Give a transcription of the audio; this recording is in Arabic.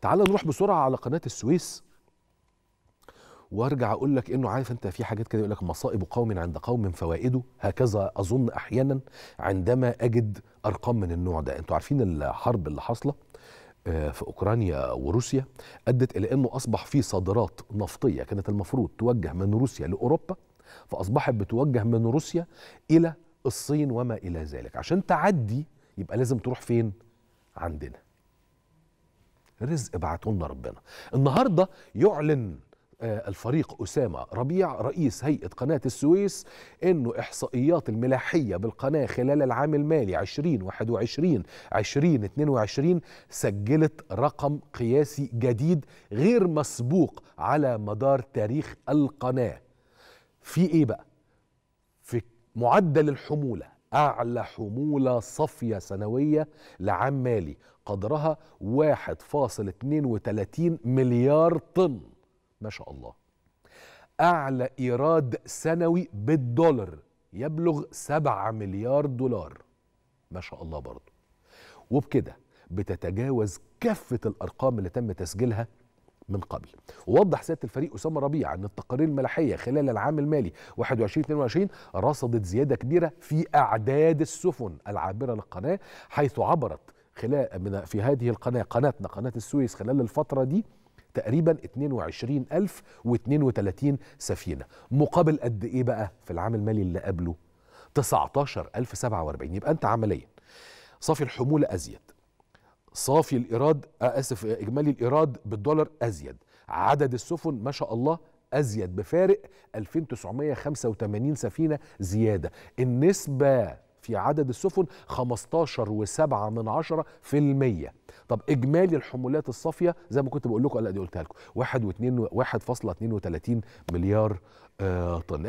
تعال نروح بسرعه على قناه السويس وارجع اقول لك انه عارف انت في حاجات كده يقول لك مصائب قوم عند قوم فوائده هكذا اظن احيانا عندما اجد ارقام من النوع ده انتوا عارفين الحرب اللي حاصله آه، في اوكرانيا وروسيا ادت الى انه اصبح في صادرات نفطيه كانت المفروض توجه من روسيا لاوروبا فاصبحت بتوجه من روسيا الى الصين وما الى ذلك عشان تعدي يبقى لازم تروح فين عندنا رزق لنا ربنا النهارده يعلن آه، الفريق أسامة ربيع رئيس هيئة قناة السويس أنه إحصائيات الملاحية بالقناة خلال العام المالي 2021 2022 سجلت رقم قياسي جديد غير مسبوق على مدار تاريخ القناة في إيه بقى؟ في معدل الحمولة أعلى حمولة صافية سنوية لعام مالي قدرها 1.32 مليار طن ما شاء الله أعلى إيراد سنوي بالدولار يبلغ 7 مليار دولار ما شاء الله برضه وبكده بتتجاوز كافة الأرقام اللي تم تسجيلها من قبل ووضح سياده الفريق اسامه ربيع ان التقارير الملاحيه خلال العام المالي 21 22 رصدت زياده كبيره في اعداد السفن العابره للقناه حيث عبرت خلال من في هذه القناه قناتنا قناه السويس خلال الفتره دي تقريبا 22032 سفينه مقابل قد ايه بقى في العام المالي اللي قبله 19047 يبقى انت عمليا صافي الحموله ازيد صافي الإيراد آه، آسف إجمالي الإيراد بالدولار أزيد عدد السفن ما شاء الله أزيد بفارق 2985 سفينة زيادة النسبة في عدد السفن 15.7 من عشرة في المية طب إجمالي الحمولات الصافية زي ما كنت بقول لكم ألا دي قلتها لكم 1.32 مليار آه، طن